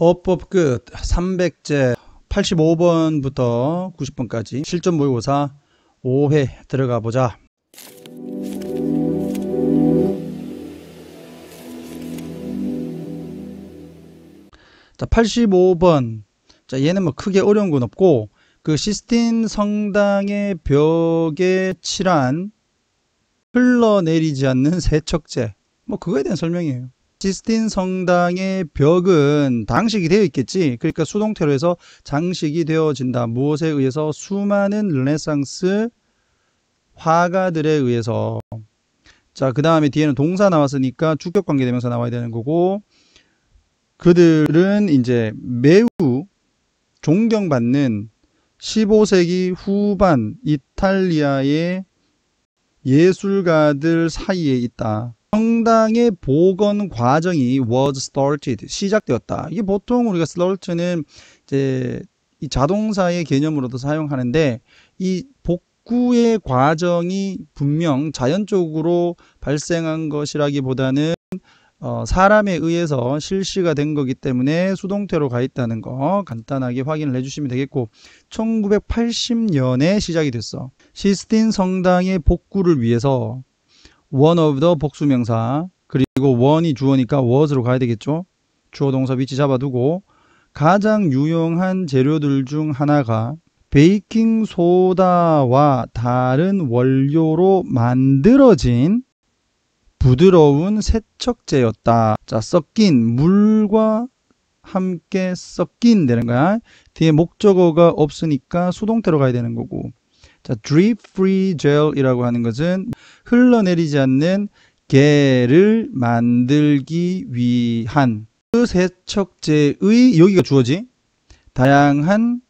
어법 끝 그 300제 85번부터 90번까지 실전 모의고사 5회 들어가 보자. 자, 85번. 자, 얘는 뭐 크게 어려운 건 없고 그 시스틴 성당의 벽에 칠한 흘러내리지 않는 세척제. 뭐 그거에 대한 설명이에요. 시스틴 성당의 벽은 당식이 되어 있겠지 그러니까 수동태로 해서 장식이 되어진다 무엇에 의해서 수많은 르네상스 화가들에 의해서 자그 다음에 뒤에는 동사 나왔으니까 주격관계 되면서 나와야 되는 거고 그들은 이제 매우 존경받는 15세기 후반 이탈리아의 예술가들 사이에 있다 성당의 복원 과정이 was started 시작되었다. 이게 보통 우리가 start는 이제 이 자동사의 개념으로도 사용하는데 이 복구의 과정이 분명 자연적으로 발생한 것이라기보다는 어, 사람에 의해서 실시가 된 거기 때문에 수동태로 가 있다는 거 간단하게 확인을 해주시면 되겠고 1980년에 시작이 됐어 시스틴 성당의 복구를 위해서 one of the 복수명사 그리고 one이 주어니까 was로 가야 되겠죠. 주어 동사 위치 잡아두고 가장 유용한 재료들 중 하나가 베이킹 소다와 다른 원료로 만들어진 부드러운 세척제였다. 자, 섞인 물과 함께 섞인 되는 거야. 뒤에 목적어가 없으니까 수동태로 가야 되는 거고. 자, drip free gel이라고 하는 것은 흘러내리지 않는 겔를 만들기 위한 그 세척제의 여기가 주어지 다양한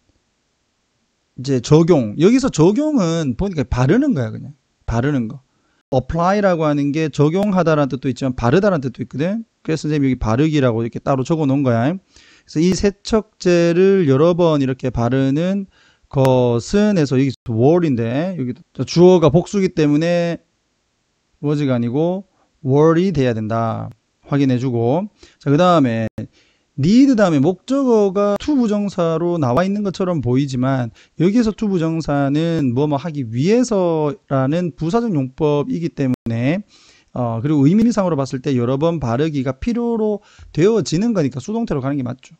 이제 적용 여기서 적용은 보니까 바르는 거야 그냥 바르는 거 apply라고 하는 게 적용하다라는 뜻도 있지만 바르다라는 뜻도 있거든 그래서 선생님 여기 바르기라고 이렇게 따로 적어 놓은 거야 그래서 이 세척제를 여러 번 이렇게 바르는 것은에서 여기 월인데 여기 주어가 복수기 때문에 워즈가 아니고 월이 돼야 된다. 확인해주고 자그 다음에 need 다음에 목적어가 to 부정사로 나와 있는 것처럼 보이지만 여기에서 to 부정사는 뭐 뭐 하기 위해서라는 부사적 용법이기 때문에 어 그리고 의미상으로 봤을 때 여러 번 바르기가 필요로 되어지는 거니까 수동태로 가는 게 맞죠.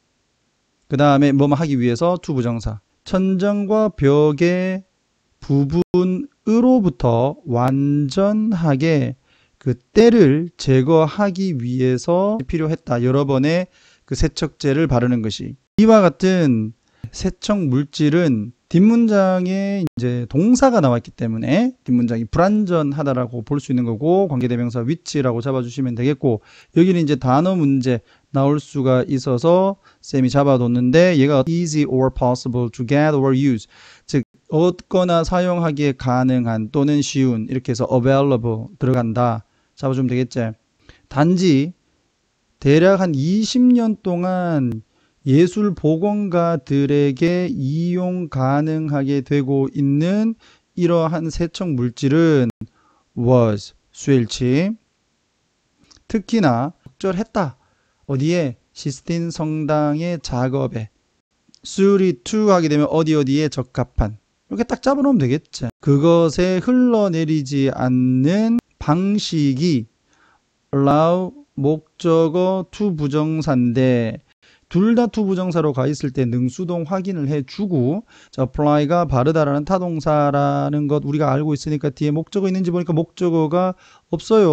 그 다음에 뭐 뭐 하기 위해서 to 부정사 천장과 벽의 부분으로부터 완전하게 그 때를 제거하기 위해서 필요했다. 여러 번의 그 세척제를 바르는 것이. 이와 같은 세척 물질은 뒷문장에 이제 동사가 나왔기 때문에 뒷문장이 불완전하다라고 볼 수 있는 거고 관계대명사 위치라고 잡아주시면 되겠고 여기는 이제 단어 문제 나올 수가 있어서 쌤이 잡아뒀는데 얘가 easy or possible to get or use 즉 얻거나 사용하기에 가능한 또는 쉬운 이렇게 해서 available 들어간다 잡아주면 되겠지 단지 대략 한 20년 동안 예술 보건가들에게 이용 가능하게 되고 있는 이러한 세척 물질은 was 수일치 특히나 적절했다 어디에 시스틴 성당의 작업에 수리 투 하게 되면 어디 어디에 적합한 이렇게 딱 잡아놓으면 되겠죠 그것에 흘러내리지 않는 방식이 allow 목적어 to 부정사인데 둘다 투부정사로 가 있을 때 능수동 확인을 해주고 자 apply가 바르다라는 타동사라는 것 우리가 알고 있으니까 뒤에 목적어 있는지 보니까 목적어가 없어요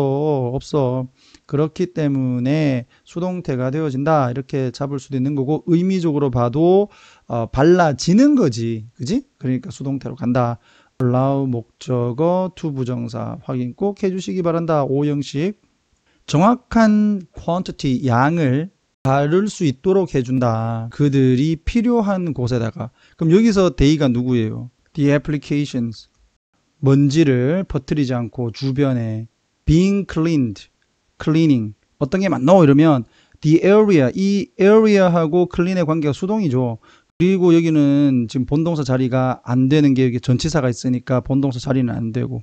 없어 그렇기 때문에 수동태가 되어진다 이렇게 잡을 수도 있는 거고 의미적으로 봐도 어, 발라지는 거지 그지 그러니까 수동태로 간다 allow 목적어 투부정사 확인 꼭 해주시기 바란다 5형식 정확한 quantity 양을 바를 수 있도록 해준다. 그들이 필요한 곳에다가. 그럼 여기서 데이가 누구예요? The applications. 먼지를 퍼뜨리지 않고 주변에 being cleaned, cleaning. 어떤 게맞나 이러면 the area, 이 area하고 clean의 관계가 수동이죠. 그리고 여기는 지금 본동사 자리가 안 되는 게 여기 전치사가 있으니까 본동사 자리는 안 되고.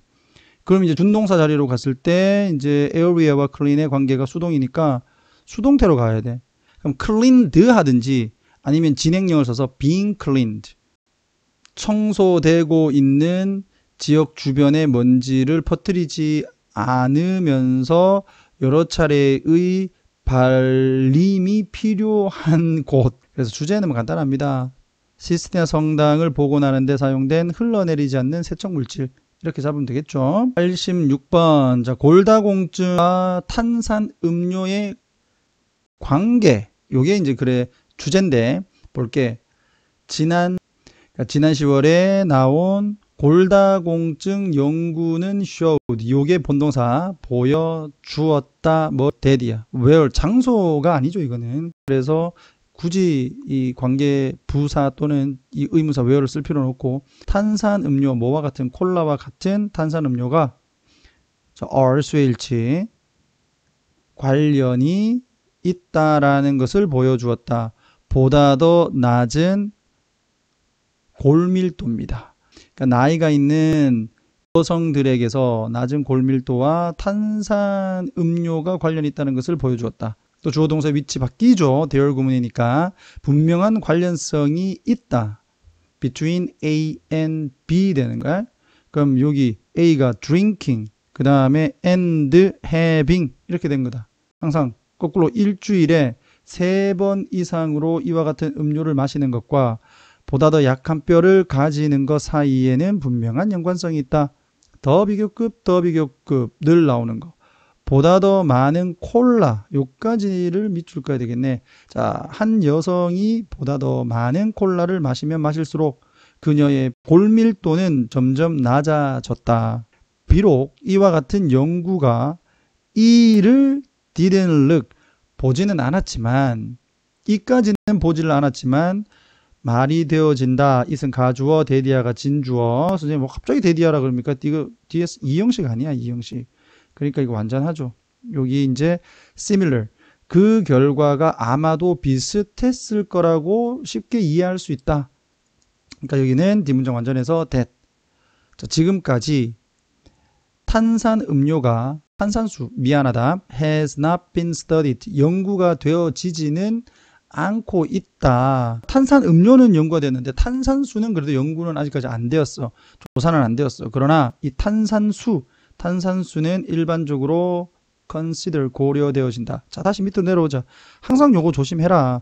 그럼 이제 준동사 자리로 갔을 때 이제 area와 clean의 관계가 수동이니까 수동태로 가야 돼. 그럼 cleaned 하든지 아니면 진행형을 써서 being cleaned 청소되고 있는 지역 주변의 먼지를 퍼뜨리지 않으면서 여러 차례의 발림이 필요한 곳. 그래서 주제는 뭐 간단합니다. 시스티나 성당을 복원하는데 사용된 흘러내리지 않는 세척 물질. 이렇게 잡으면 되겠죠. 86번. 자, 골다공증과 탄산 음료의 관계. 요게 이제 그래 주제인데 볼게 지난 그러니까 지난 10월에 나온 골다공증 연구는 showed 요게 본동사 보여주었다 뭐 데디야 where 장소가 아니죠 이거는 그래서 굳이 이 관계 부사 또는 이 의무사 where를 쓸 필요는 없고 탄산 음료 뭐와 같은 콜라와 같은 탄산 음료가 저 r 수의 일치 관련이 있다라는 것을 보여주었다. 보다 더 낮은 골밀도입니다. 그러니까 나이가 있는 여성들에게서 낮은 골밀도와 탄산 음료가 관련이 있다는 것을 보여주었다. 또 주어 동사 위치 바뀌죠. 대열 구문이니까 분명한 관련성이 있다. between A and B 되는 거야. 그럼 여기 A가 drinking, 그 다음에 and having 이렇게 된 거다. 항상 거꾸로 일주일에 세 번 이상으로 이와 같은 음료를 마시는 것과 보다 더 약한 뼈를 가지는 것 사이에는 분명한 연관성이 있다. 더 비교급, 더 비교급 늘 나오는 거. 보다 더 많은 콜라 요까지를 밑줄 까야 되겠네. 자, 한 여성이 보다 더 많은 콜라를 마시면 마실수록 그녀의 골밀도는 점점 낮아졌다. 비록 이와 같은 연구가 이를 didn't look 보지는 않았지만 이까지는 보지를 않았지만 말이 되어진다. 이은 가주어, 대디아가 진주어. 선생님 뭐 갑자기 대디아라 그럽니까? 이거 뒤에 이형식 아니야, 이형식. 그러니까 이거 완전하죠. 여기 이제 similar 그 결과가 아마도 비슷했을 거라고 쉽게 이해할 수 있다. 그러니까 여기는 뒷문장 완전에서 that. 자, 지금까지 탄산 음료가 탄산수 미안하다 has not been studied 연구가 되어지지는 않고 있다. 탄산 음료는 연구가 됐는데 탄산수는 그래도 연구는 아직까지 안 되었어. 조사는 안 되었어. 그러나 이 탄산수, 탄산수는 일반적으로 consider 고려되어진다. 자, 다시 밑으로 내려오자. 항상 요거 조심해라.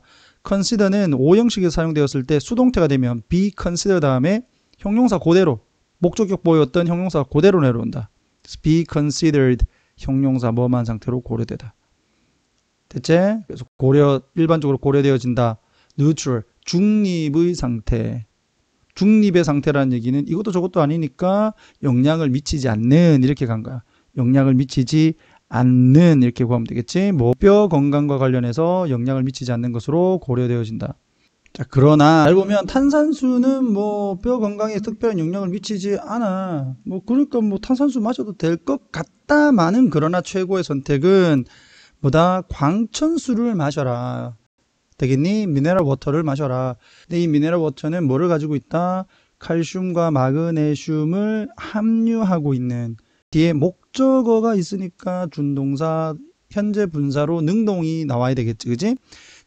consider는 5형식에 사용되었을 때 수동태가 되면 be consider 다음에 형용사 그대로 목적격 보였던 형용사 그대로 내려온다. be considered 형용사 뭐만 상태로 고려되다. 대체 그래서 고려 일반적으로 고려되어진다. neutral 중립의 상태. 중립의 상태라는 얘기는 이것도 저것도 아니니까 영향을 미치지 않는 이렇게 간 거야. 영향을 미치지 않는 이렇게 구하면 되겠지. 뭐뼈 건강과 관련해서 영향을 미치지 않는 것으로 고려되어진다. 자, 그러나 잘 보면 탄산수는 뭐 뼈 건강에 특별한 영향을 미치지 않아. 뭐 그러니까 뭐 탄산수 마셔도 될 것 같다마는 그러나 최고의 선택은 뭐다 광천수를 마셔라. 되겠니? 미네랄 워터를 마셔라. 근데 이 미네랄 워터는 뭐를 가지고 있다? 칼슘과 마그네슘을 함유하고 있는 뒤에 목적어가 있으니까 준동사 현재 분사로 능동이 나와야 되겠지, 그지?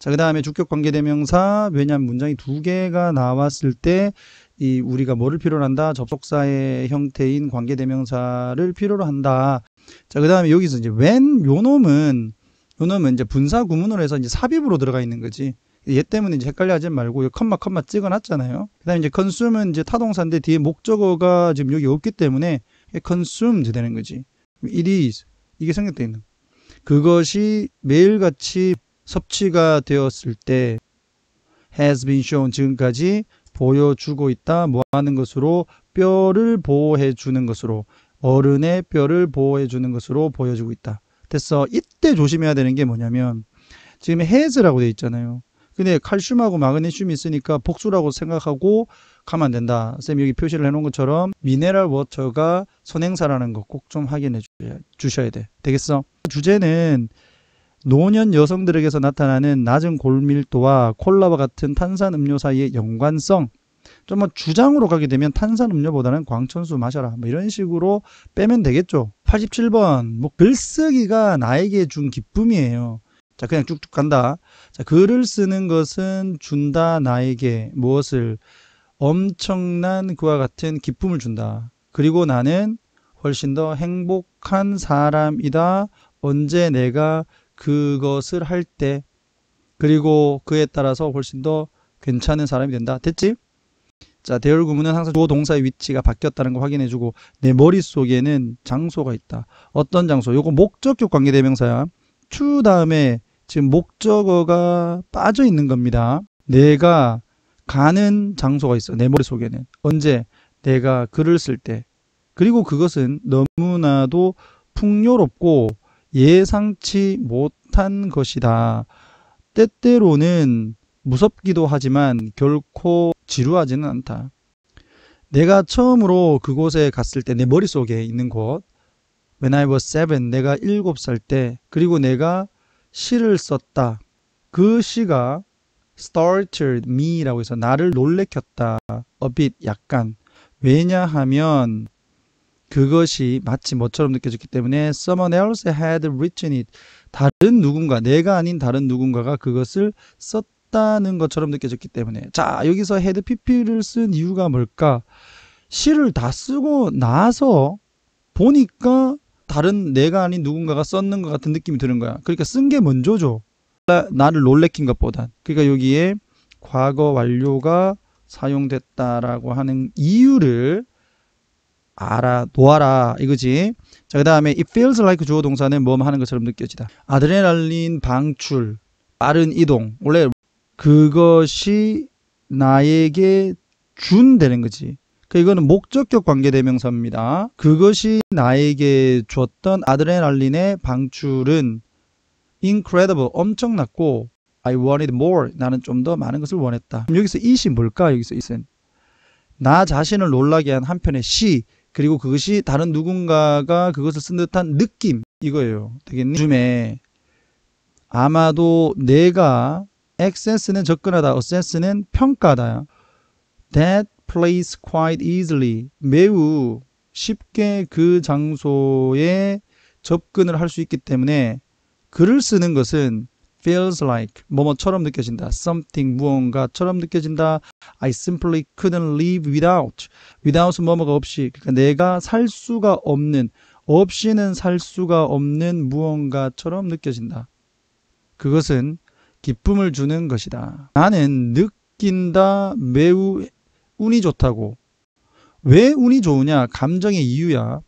자, 그 다음에 주격 관계대명사, 왜냐하면 문장이 두 개가 나왔을 때, 이 우리가 뭐를 필요로 한다? 접속사의 형태인 관계대명사를 필요로 한다. 자, 그 다음에 여기서 이제 when 요 놈은, 요 놈은 이제 분사 구문으로 해서 이제 삽입으로 들어가 있는 거지. 얘 때문에 이제 헷갈려 하지 말고, 컴마, 컴마 찍어놨잖아요. 그 다음에 이제 consume은 이제 타동사인데 뒤에 목적어가 지금 여기 없기 때문에 consumed 되는 거지. it is. 이게 생겼다 있는. 그것이 매일같이 섭취가 되었을 때 has been shown 지금까지 보여주고 있다 뭐 하는 것으로 뼈를 보호해 주는 것으로 어른의 뼈를 보호해 주는 것으로 보여주고 있다. 됐어. 이때 조심해야 되는 게 뭐냐면 지금 has라고 돼 있잖아요. 근데 칼슘하고 마그네슘이 있으니까 복수라고 생각하고 가면 된다. 쌤 여기 표시를 해놓은 것처럼 미네랄 워터가 선행사라는 거 꼭 좀 확인해 주셔야 돼. 되겠어? 주제는 노년 여성들에게서 나타나는 낮은 골밀도와 콜라와 같은 탄산음료 사이의 연관성 좀뭐 주장으로 가게 되면 탄산음료보다는 광천수 마셔라 뭐 이런 식으로 빼면 되겠죠 87번 뭐 글쓰기가 나에게 준 기쁨이에요 자 그냥 쭉쭉 간다 자 글을 쓰는 것은 준다 나에게 무엇을 엄청난 그와 같은 기쁨을 준다 그리고 나는 훨씬 더 행복한 사람이다 언제 내가 그것을 할 때 그리고 그에 따라서 훨씬 더 괜찮은 사람이 된다. 됐지? 자, 대열 구문은 항상 주어 동사의 위치가 바뀌었다는 거 확인해 주고 내 머릿속에는 장소가 있다. 어떤 장소? 요거 목적격 관계 대명사야. 추 다음에 지금 목적어가 빠져 있는 겁니다. 내가 가는 장소가 있어. 내 머릿속에는. 언제? 내가 글을 쓸 때. 그리고 그것은 너무나도 풍요롭고 예상치 못한 것이다. 때때로는 무섭기도 하지만 결코 지루하지는 않다. 내가 처음으로 그곳에 갔을 때 내 머릿속에 있는 곳 When I was seven, 내가 일곱 살 때, 그리고 내가 시를 썼다. 그 시가 startled me라고 해서 나를 놀래켰다. a bit, 약간. 왜냐하면 그것이 마치 뭐처럼 느껴졌기 때문에 someone else had written it. 다른 누군가, 내가 아닌 다른 누군가가 그것을 썼다는 것처럼 느껴졌기 때문에. 자, 여기서 had pp를 쓴 이유가 뭘까? 시를 다 쓰고 나서 보니까 다른 내가 아닌 누군가가 썼는 것 같은 느낌이 드는 거야. 그러니까 쓴 게 먼저죠. 나를 놀래킨 것보단. 그러니까 여기에 과거 완료가 사용됐다라고 하는 이유를 알아, 놓아라. 이거지. 자, 그 다음에 it feels like 주어 동사는 뭐 하는 것처럼 느껴지다. 아드레날린 방출, 빠른 이동. 원래 그것이 나에게 준되는 거지. 그 이거는 목적격 관계대명사입니다. 그것이 나에게 줬던 아드레날린의 방출은 incredible, 엄청났고 I wanted more, 나는 좀 더 많은 것을 원했다. 여기서 이시 뭘까? 여기서 이은 나 자신을 놀라게 한 한편의 시, 그리고 그것이 다른 누군가가 그것을 쓴 듯한 느낌 이거예요. 되겠니? 요즘에 아마도 내가 a c c 는 접근하다, a s s 는 평가다. That place quite easily 매우 쉽게 그 장소에 접근을 할 수 있기 때문에 글을 쓰는 것은 feels like 뭐뭐처럼 느껴진다. something 무언가처럼 느껴진다. I simply couldn't live without. without 뭐뭐가 없이 그러니까 내가 살 수가 없는 없이는 살 수가 없는 무언가처럼 느껴진다. 그것은 기쁨을 주는 것이다. 나는 느낀다 매우 운이 좋다고. 왜 운이 좋으냐? 감정의 이유야.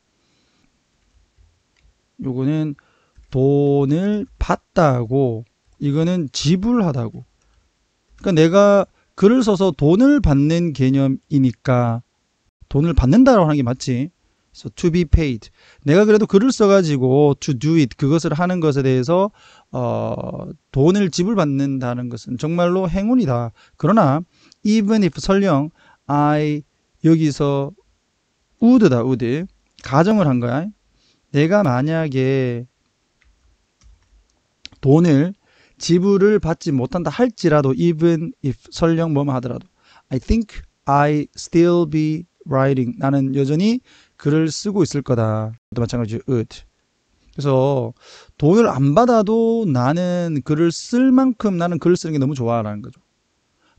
요거는 돈을 받다고 이거는 지불하다고. 그러니까 내가 글을 써서 돈을 받는 개념이니까 돈을 받는다라고 하는 게 맞지. So to be paid. 내가 그래도 글을 써가지고 to do it 그것을 하는 것에 대해서 어, 돈을 지불받는다는 것은 정말로 행운이다. 그러나 even if 설령 I 여기서 would다 would 가정을 한 거야. 내가 만약에 돈을 지불을 받지 못한다 할지라도 even if 설령 뭐만 하더라도 I think I still be writing 나는 여전히 글을 쓰고 있을 거다. 또 마찬가지 it. 그래서 돈을 안 받아도 나는 글을 쓸 만큼 나는 글을 쓰는 게 너무 좋아라는 거죠.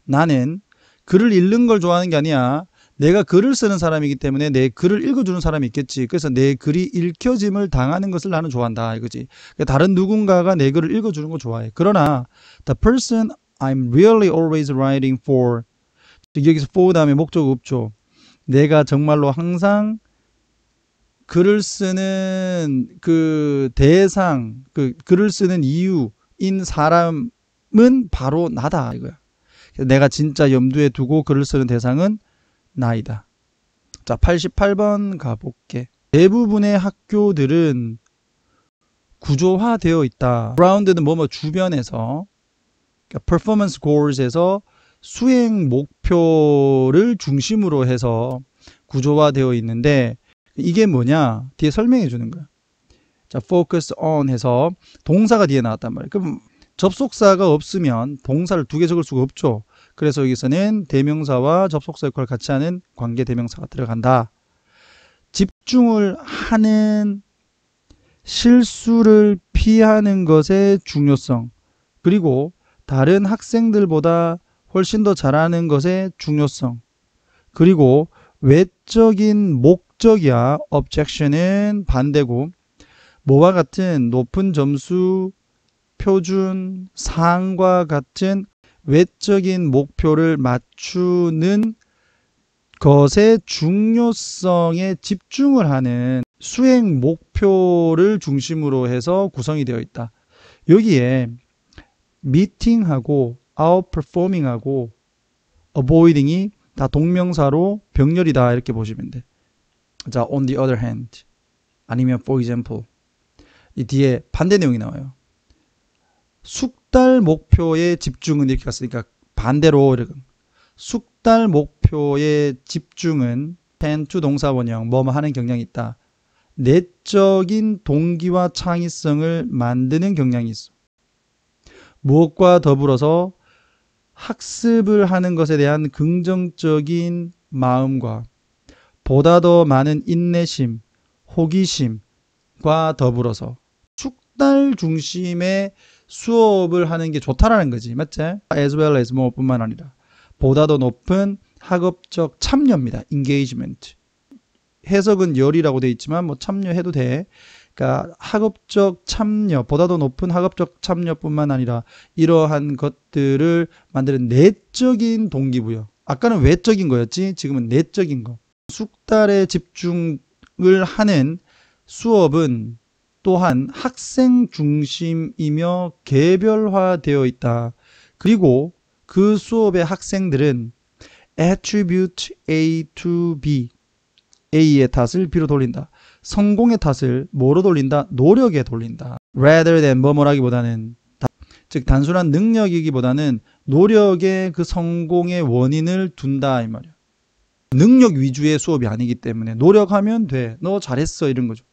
나는 글을 읽는 걸 좋아하는 게 아니야. 내가 글을 쓰는 사람이기 때문에 내 글을 읽어주는 사람이 있겠지. 그래서 내 글이 읽혀짐을 당하는 것을 나는 좋아한다. 이거지. 그러니까 다른 누군가가 내 글을 읽어주는 거 좋아해. 그러나 the person I'm really always writing for 여기서 for 다음에 목적 없죠. 내가 정말로 항상 글을 쓰는 그 대상, 그 글을 쓰는 이유인 사람은 바로 나다 이거야. 내가 진짜 염두에 두고 글을 쓰는 대상은 나이다. 자, 88번 가볼게. 대부분의 학교들은 구조화되어 있다. 브라운드는 뭐뭐 주변에서 그러니까 퍼포먼스 골즈에서 수행 목표를 중심으로 해서 구조화되어 있는데 이게 뭐냐? 뒤에 설명해 주는 거야. 자, focus on 해서 동사가 뒤에 나왔단 말이에요. 그럼 접속사가 없으면 동사를 두 개 적을 수가 없죠. 그래서 여기서는 대명사와 접속사 역할을 같이 하는 관계 대명사가 들어간다. 집중을 하는 실수를 피하는 것의 중요성 그리고 다른 학생들보다 훨씬 더 잘하는 것의 중요성 그리고 외적인 목적이야 objection은 반대고 뭐와 같은 높은 점수 표준 사항과 같은 외적인 목표를 맞추는 것의 중요성에 집중을 하는 수행 목표를 중심으로 해서 구성이 되어 있다. 여기에 미팅하고 아웃 t p e r 하고어보이딩이다 동명사로 병렬이다 이렇게 보시면 돼. 자, on the other hand 아니면 for example 이 뒤에 반대 내용이 나와요. 숙달 목표에 집중은 이렇게 갔으니까 반대로 이렇게 숙달 목표에 집중은 t e 동사원형 뭐 뭐 하는 경향이 있다. 내적인 동기와 창의성을 만드는 경향이 있어. 무엇과 더불어서 학습을 하는 것에 대한 긍정적인 마음과 보다 더 많은 인내심, 호기심과 더불어서 숙달 중심의 수업을 하는 게 좋다라는 거지. 맞지? as well as more뿐만 아니라 보다 더 높은 학업적 참여입니다. engagement. 해석은 열이라고 돼 있지만 뭐 참여해도 돼. 그러니까 학업적 참여, 보다 더 높은 학업적 참여뿐만 아니라 이러한 것들을 만드는 내적인 동기부여. 아까는 외적인 거였지, 지금은 내적인 거. 숙달에 집중을 하는 수업은 또한 학생 중심이며 개별화되어 있다. 그리고 그 수업의 학생들은 attribute A to B A의 탓을 B로 돌린다. 성공의 탓을 뭐로 돌린다? 노력에 돌린다. rather than 뭐뭐라기보다는 즉 단순한 능력이기보다는 노력의 그 성공의 원인을 둔다 이 말이야. 능력 위주의 수업이 아니기 때문에 노력하면 돼. 너 잘했어 이런 거죠.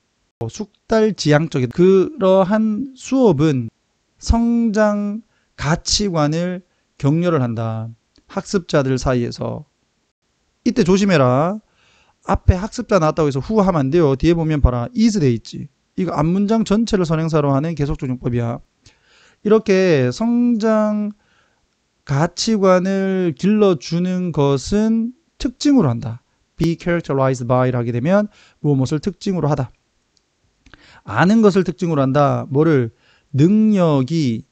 어, 숙달 지향 적인 그러한 수업은 성장 가치관을 격려를 한다. 학습자들 사이에서 이때 조심해라. 앞에 학습자 나왔다고 해서 후하면 안 돼요. 뒤에 보면 봐라. 이즈돼 있지. 이거 앞문장 전체를 선행사로 하는 계속조정법이야. 이렇게 성장 가치관을 길러주는 것은 특징으로 한다. be characterized b y 라 하게 되면 무엇을 특징으로 하다. 아는 것을 특징으로 한다. 뭐를 능력이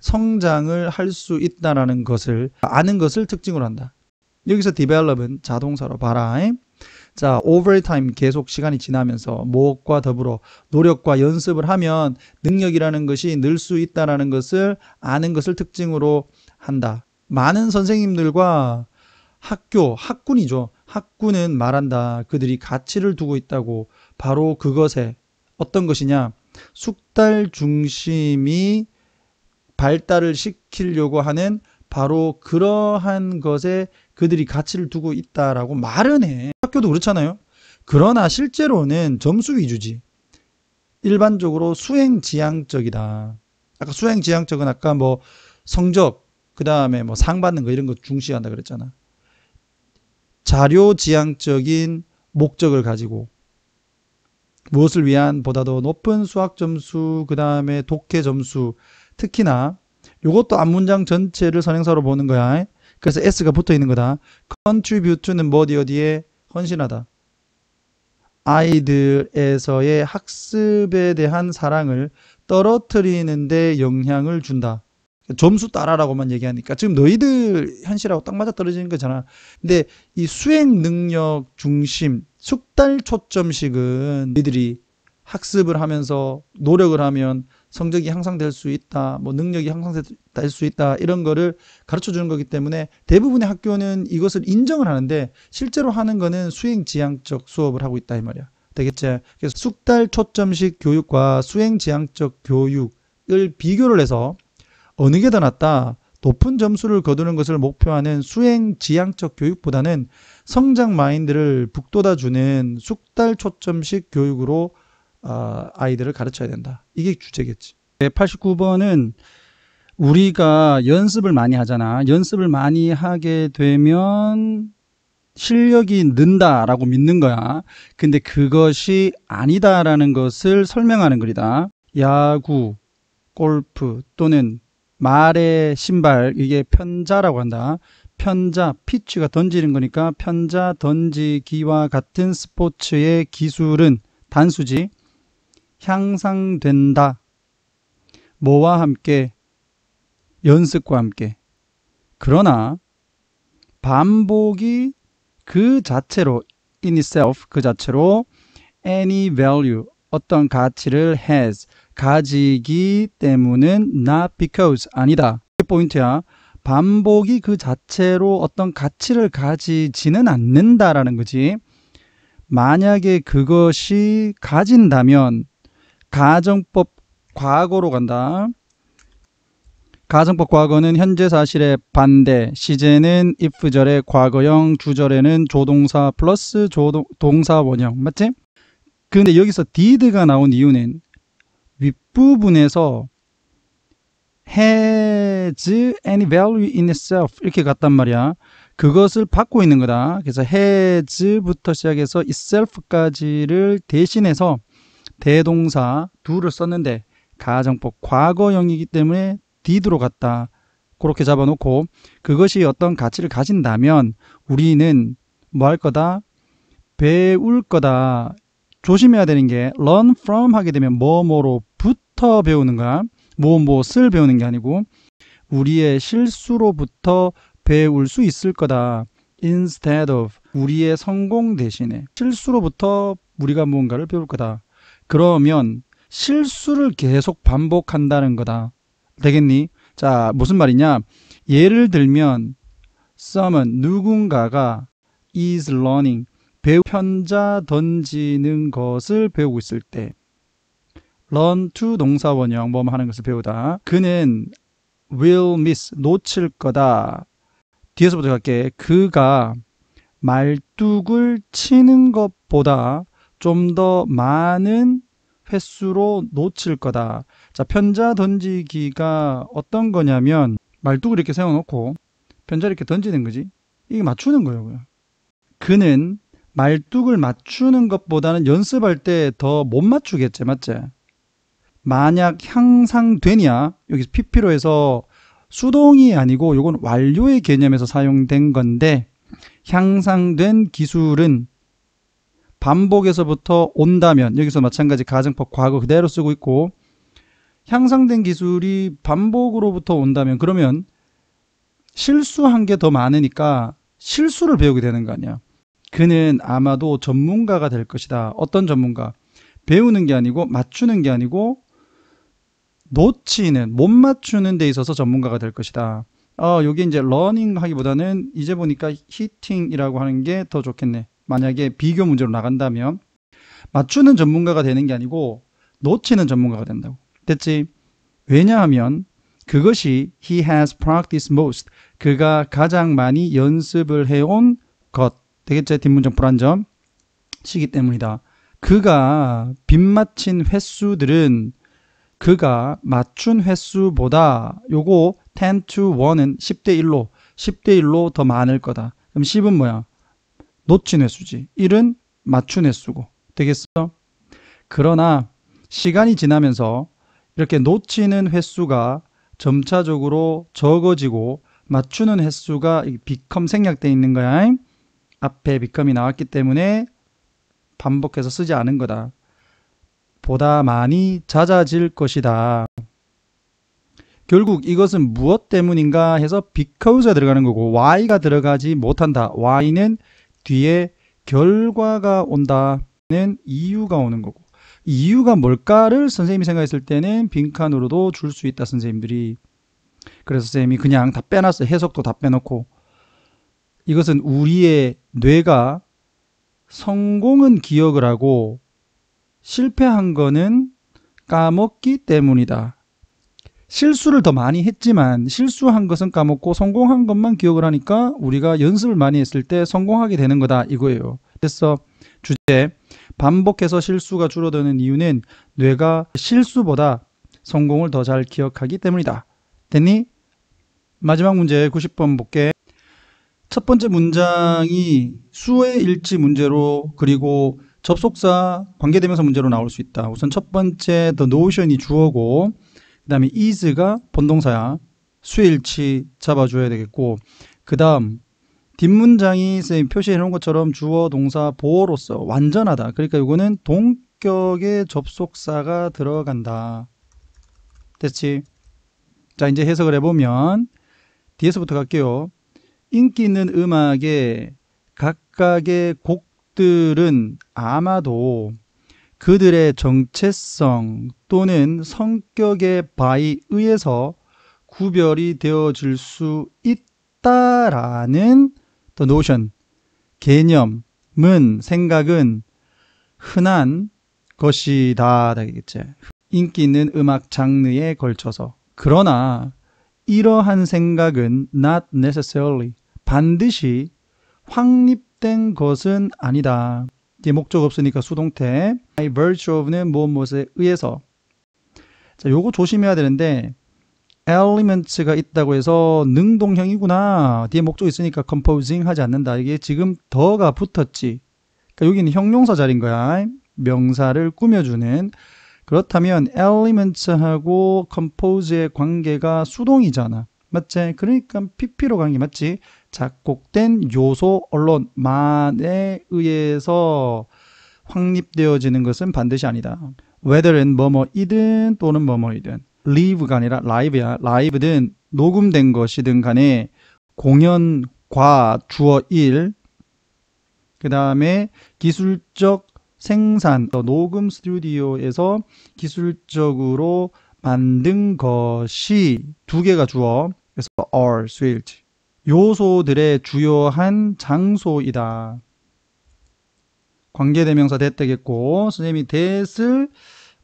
성장을 할 수 있다라는 것을 아는 것을 특징으로 한다. 여기서 develop은 자동사로 봐라. 자, overtime 계속 시간이 지나면서 무엇과 더불어 노력과 연습을 하면 능력이라는 것이 늘 수 있다라는 것을 아는 것을 특징으로 한다. 많은 선생님들과 학교, 학군이죠. 학군은 말한다. 그들이 가치를 두고 있다고 바로 그것에 어떤 것이냐? 숙달 중심이 발달을 시키려고 하는 바로 그러한 것에 그들이 가치를 두고 있다라고 말은 해. 학교도 그렇잖아요. 그러나 실제로는 점수 위주지. 일반적으로 수행 지향적이다. 아까 수행 지향적은 아까 뭐 성적, 그 다음에 뭐 상 받는 거 이런 거 중시한다 그랬잖아. 자료 지향적인 목적을 가지고 무엇을 위한 보다도 높은 수학 점수, 그 다음에 독해 점수, 특히나 요것도 앞문장 전체를 선행사로 보는 거야. 그래서 S가 붙어 있는 거다. contribute는 뭐 어디 어디에 헌신하다. 아이들에서의 학습에 대한 사랑을 떨어뜨리는데 영향을 준다. 점수 따라라고만 얘기하니까 지금 너희들 현실하고 딱 맞아 떨어지는 거잖아. 근데 이 수행 능력 중심 숙달 초점식은 니들이 학습을 하면서 노력을 하면 성적이 향상될 수 있다, 뭐 능력이 향상될 수 있다 이런 거를 가르쳐 주는 거기 때문에 대부분의 학교는 이것을 인정을 하는데 실제로 하는 거는 수행 지향적 수업을 하고 있다 이 말이야. 되겠지? 그래서 숙달 초점식 교육과 수행 지향적 교육을 비교를 해서 어느 게 더 낫다? 높은 점수를 거두는 것을 목표하는 수행 지향적 교육보다는 성장 마인드를 북돋아주는 숙달 초점식 교육으로 아, 아이들을 가르쳐야 된다. 이게 주제겠지. 189번은 우리가 연습을 많이 하잖아. 연습을 많이 하게 되면 실력이 는다라고 믿는 거야. 근데 그것이 아니다라는 것을 설명하는 글이다. 야구, 골프 또는 말의 신발 이게 편자라고 한다. 편자, 피치가 던지는 거니까 편자 던지기와 같은 스포츠의 기술은 단수지 향상된다. 뭐와 함께 연습과 함께 그러나 반복이 그 자체로 in itself 그 자체로 any value 어떤 가치를 has 가지기 때문은 not because 아니다. 포인트야. 반복이 그 자체로 어떤 가치를 가지지는 않는다라는 거지. 만약에 그것이 가진다면 가정법 과거로 간다. 가정법 과거는 현재 사실의 반대, 시제는 if절의 과거형, 주절에는 조동사 플러스 조동사 원형. 맞지? 근데 여기서 did가 나온 이유는 윗부분에서 has any value in itself 이렇게 갔단 말이야. 그것을 받고 있는 거다. 그래서 has부터 시작해서 itself까지를 대신해서 대동사 do를 썼는데 가정법 과거형이기 때문에 did로 갔다. 그렇게 잡아놓고 그것이 어떤 가치를 가진다면 우리는 뭐 할 거다? 배울 거다. 조심해야 되는 게 learn from 하게 되면 뭐뭐로부터 배우는가 뭐무을 뭐 배우는 게 아니고 우리의 실수로부터 배울 수 있을 거다. instead of 우리의 성공 대신에 실수로부터 우리가 무언가를 배울 거다. 그러면 실수를 계속 반복한다는 거다. 되겠니? 자, 무슨 말이냐? 예를 들면 someone 누군가가 is learning 배우 편자 던지는 것을 배우고 있을 때 l e a n to 동사원형 뭐뭐 하는 것을 배우다. 그는 will miss 놓칠 거다. 뒤에서부터 갈게. 그가 말뚝을 치는 것보다 좀 더 많은 횟수로 놓칠 거다. 자, 편자 던지기가 어떤 거냐면 말뚝을 이렇게 세워놓고 편자 이렇게 던지는 거지. 이게 맞추는 거예요. 그는 말뚝을 맞추는 것보다는 연습할 때 더 못 맞추겠지, 맞지? 만약 향상되냐, 여기서 p p 로해서 수동이 아니고 요건 완료의 개념에서 사용된 건데, 향상된 기술은 반복에서부터 온다면, 여기서 마찬가지 가정법 과거 그대로 쓰고 있고, 향상된 기술이 반복으로부터 온다면, 그러면 실수한 게 더 많으니까 실수를 배우게 되는 거 아니야. 그는 아마도 전문가가 될 것이다. 어떤 전문가? 배우는 게 아니고 맞추는 게 아니고 놓치는 못 맞추는 데 있어서 전문가가 될 것이다. 어, 여기 이제 러닝 하기보다는 이제 보니까 히팅이라고 하는 게 더 좋겠네. 만약에 비교 문제로 나간다면 맞추는 전문가가 되는 게 아니고 놓치는 전문가가 된다고. 됐지? 왜냐하면 그것이 he has practiced most. 그가 가장 많이 연습을 해온 것. 되겠죠? 네 뒷문장 불안점. 시기 때문이다. 그가 빗맞힌 횟수들은 그가 맞춘 횟수보다 요거 10 to 1은 10대 1로 10대 1로 더 많을 거다. 그럼 10은 뭐야? 놓친 횟수지. 1은 맞춘 횟수고. 되겠어? 그러나 시간이 지나면서 이렇게 놓치는 횟수가 점차적으로 적어지고 맞추는 횟수가 비컴 생략돼 있는 거야. 앞에 비컴이 나왔기 때문에 반복해서 쓰지 않은 거다. 보다 많이 잦아질 것이다. 결국 이것은 무엇 때문인가 해서 because가 들어가는 거고 why가 들어가지 못한다. why는 뒤에 결과가 온다는 이유가 오는 거고 이유가 뭘까를 선생님이 생각했을 때는 빈칸으로도 줄 수 있다 선생님들이 그래서 선생님이 그냥 다빼놨어 해석도 다 빼놓고 이것은 우리의 뇌가 성공은 기억을 하고 실패한 거는 까먹기 때문이다. 실수를 더 많이 했지만 실수한 것은 까먹고 성공한 것만 기억을 하니까 우리가 연습을 많이 했을 때 성공하게 되는 거다 이거예요. 그래서 주제 반복해서 실수가 줄어드는 이유는 뇌가 실수보다 성공을 더 잘 기억하기 때문이다. 됐니? 마지막 문제 90번 볼게. 첫 번째 문장이 수의 일치 문제로 그리고 접속사 관계되면서 문제로 나올 수 있다. 우선 첫 번째 the notion이 주어고 그 다음에 is가 본동사야. 수의 일치 잡아줘야 되겠고 그 다음 뒷문장이 선생님 표시해 놓은 것처럼 주어 동사 보어로서 완전하다. 그러니까 이거는 동격의 접속사가 들어간다. 됐지? 자 이제 해석을 해보면 뒤에서부터 갈게요. 인기 있는 음악의 각각의 곡들은 아마도 그들의 정체성 또는 성격의 바에 의해서 구별이 되어질 수 있다라는 또 노션 개념은 생각은 흔한 것이다 되겠지 인기 있는 음악 장르에 걸쳐서 그러나 이러한 생각은 not necessarily 반드시 확립된 것은 아니다. 뒤에 목적 없으니까 수동태. by virtue of는 무엇무엇에 의해서. 자, 요거 조심해야 되는데 elements가 있다고 해서 능동형이구나. 뒤에 목적 있으니까 composing 하지 않는다. 이게 지금 더가 붙었지. 그러니까 여기는 형용사 자리인 거야. 명사를 꾸며주는. 그렇다면 elements하고 compose의 관계가 수동이잖아. 맞지? 그러니까 pp로 관계 맞지? 작곡된 요소 언론만에 의해서 확립되어지는 것은 반드시 아니다. whether은 뭐뭐이든 또는 뭐뭐이든 live가 아니라 live야. live든 녹음된 것이든 간에 공연과 주어 일, 그 다음에 기술적 생산, 녹음 스튜디오에서 기술적으로 만든 것이 두 개가 주어, 그래서 are, s w i l t 요소들의 주요한 장소이다. 관계대명사 됐다겠고 선생님이 됐을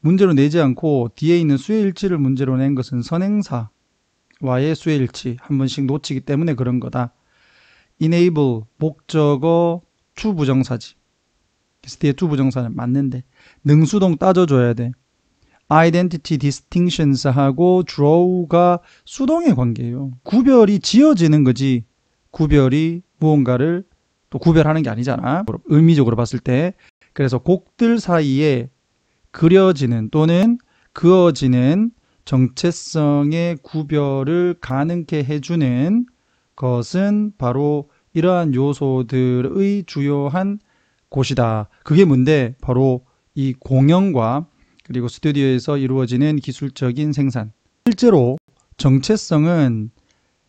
문제로 내지 않고 뒤에 있는 수의 일치를 문제로 낸 것은 선행사와의 수의 일치 한 번씩 놓치기 때문에 그런 거다. enable 목적어 투 부정사지. 그래서 뒤에 투 부정사는 맞는데 능수동 따져줘야 돼. 아이덴티티 디스팅션 i 하고 d r a 가 수동의 관계예요. 구별이 지어지는 거지 구별이 무언가를 또 구별하는 게 아니잖아. 의미적으로 봤을 때. 그래서 곡들 사이에 그려지는 또는 그어지는 정체성의 구별을 가능케 해주는 것은 바로 이러한 요소들의 주요한 곳이다. 그게 뭔데? 바로 이 공연과 그리고 스튜디오에서 이루어지는 기술적인 생산. 실제로 정체성은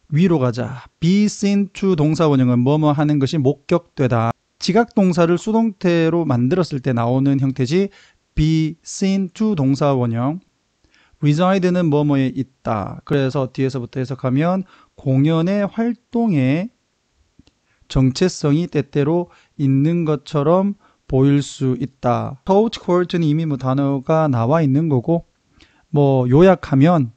위로 가자. be seen to 동사 원형은 뭐뭐 하는 것이 목격되다. 지각 동사를 수동태로 만들었을 때 나오는 형태지 be seen to 동사 원형 reside는 뭐뭐에 있다. 그래서 뒤에서부터 해석하면 공연의 활동에 정체성이 때때로 있는 것처럼 보일 수 있다. couch court는 이미 뭐 단어가 나와 있는 거고 뭐 요약하면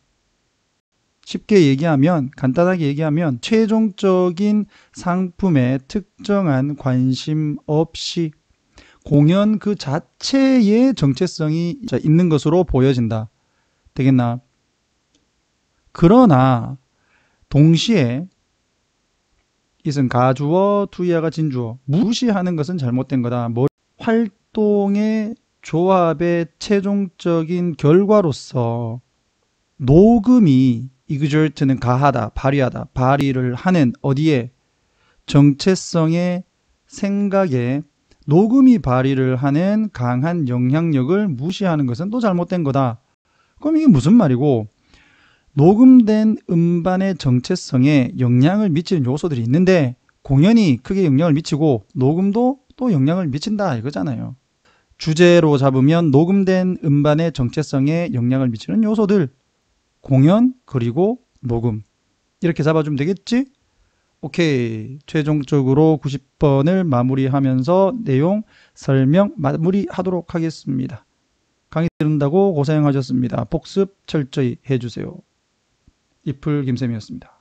쉽게 얘기하면 간단하게 얘기하면 최종적인 상품에 특정한 관심 없이 공연 그 자체의 정체성이 있는 것으로 보여진다. 되겠나? 그러나 동시에 이은 가주어, 투이아가 진주어 무시하는 것은 잘못된 거다. 뭐 활동의 조합의 최종적인 결과로서 녹음이 이그절트는 가하다, 발휘하다, 발휘를 하는 어디에 정체성의 생각에 녹음이 발휘를 하는 강한 영향력을 무시하는 것은 또 잘못된 거다. 그럼 이게 무슨 말이고 녹음된 음반의 정체성에 영향을 미치는 요소들이 있는데 공연이 크게 영향을 미치고 녹음도 또 영향을 미친다 이거잖아요. 주제로 잡으면 녹음된 음반의 정체성에 영향을 미치는 요소들 공연 그리고 녹음 이렇게 잡아주면 되겠지? 오케이 최종적으로 90번을 마무리하면서 내용 설명 마무리하도록 하겠습니다. 강의 들은다고 고생하셨습니다. 복습 철저히 해주세요. 이풀 김쌤이었습니다.